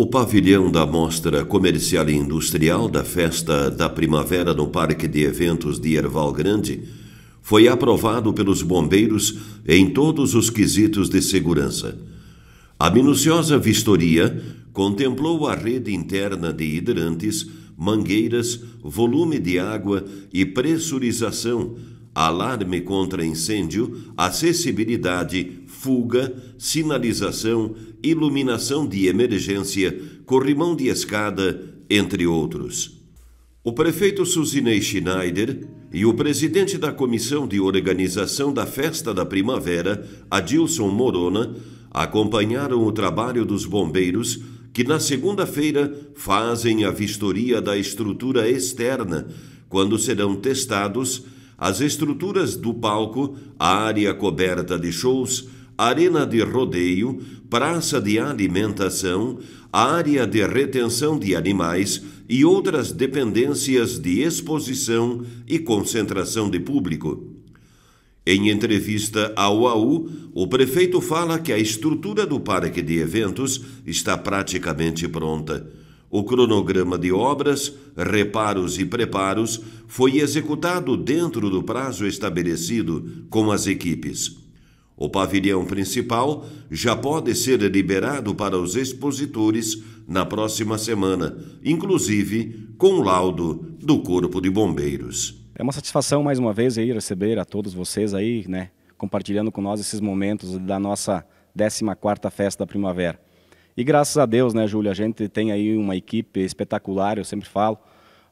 O pavilhão da Mostra Comercial e Industrial da Festa da Primavera no Parque de Eventos de Erval Grande foi aprovado pelos bombeiros em todos os quesitos de segurança. A minuciosa vistoria contemplou a rede interna de hidrantes, mangueiras, volume de água e pressurização, alarme contra incêndio, acessibilidade, fuga, sinalização, iluminação de emergência, corrimão de escada, entre outros. O prefeito Suzinei Schneider e o presidente da comissão de organização da Festa da Primavera, Adilson Morona, acompanharam o trabalho dos bombeiros que na segunda-feira fazem a vistoria da estrutura externa, quando serão testados as estruturas do palco, a área coberta de shows, arena de rodeio, praça de alimentação, área de retenção de animais e outras dependências de exposição e concentração de público. Em entrevista ao AU, o prefeito fala que a estrutura do parque de eventos está praticamente pronta. O cronograma de obras, reparos e preparos foi executado dentro do prazo estabelecido com as equipes. O pavilhão principal já pode ser liberado para os expositores na próxima semana, inclusive com o laudo do Corpo de Bombeiros. É uma satisfação mais uma vez aí receber a todos vocês aí, né, compartilhando com nós esses momentos da nossa 14ª festa da primavera. E graças a Deus, né, Júlia, a gente tem aí uma equipe espetacular, eu sempre falo,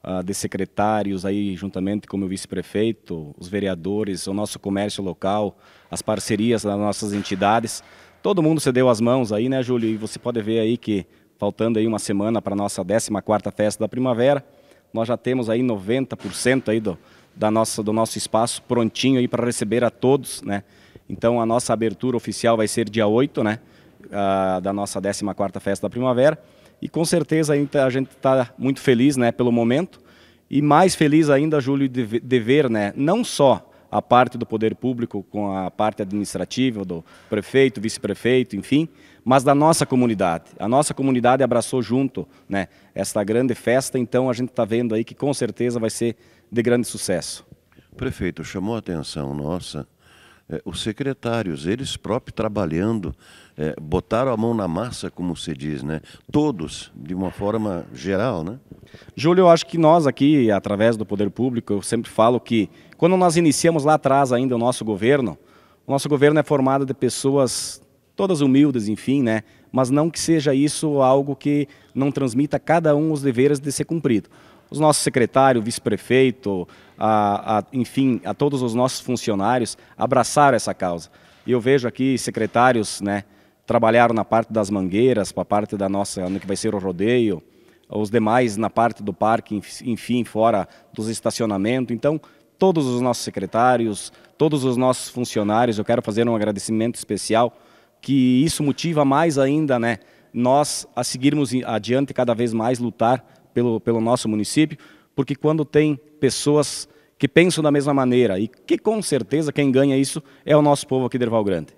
ah, de secretários aí juntamente com o meu vice-prefeito, os vereadores, o nosso comércio local, as parcerias das nossas entidades. Todo mundo se deu as mãos aí, né, Júlio? E você pode ver aí que faltando aí uma semana para a nossa 14ª festa da primavera, nós já temos aí 90% aí do, da nossa, do nosso espaço prontinho aí para receber a todos, né? Então a nossa abertura oficial vai ser dia 8, né? Uh, da nossa 14ª festa da primavera. E com certeza a gente está muito feliz né, pelo momento. E mais feliz ainda, Júlio, de, ver né, não só a parte do poder público com a parte administrativa do prefeito, vice-prefeito, enfim, mas da nossa comunidade. A nossa comunidade abraçou junto né, esta grande festa, então a gente está vendo aí que com certeza vai ser de grande sucesso. Prefeito, chamou a atenção nossa é, os secretários, eles próprios trabalhando, é, botaram a mão na massa, como se diz, né? Todos, de uma forma geral, né? Júlio, eu acho que nós aqui, através do Poder Público, eu sempre falo que quando nós iniciamos lá atrás ainda o nosso governo, o nosso governo é formado de pessoas todas humildes, enfim, né? Mas não que seja isso algo que não transmita a cada um os deveres de ser cumprido os nossos secretários, vice-prefeito, a, a, enfim, a todos os nossos funcionários abraçaram essa causa. E eu vejo aqui secretários, né, trabalharam na parte das mangueiras, para a parte da nossa, no né, que vai ser o rodeio, os demais na parte do parque, enfim, fora dos estacionamentos. Então, todos os nossos secretários, todos os nossos funcionários, eu quero fazer um agradecimento especial, que isso motiva mais ainda, né, nós a seguirmos adiante cada vez mais lutar pelo, pelo nosso município, porque quando tem pessoas que pensam da mesma maneira e que com certeza quem ganha isso é o nosso povo aqui de Erval Grande.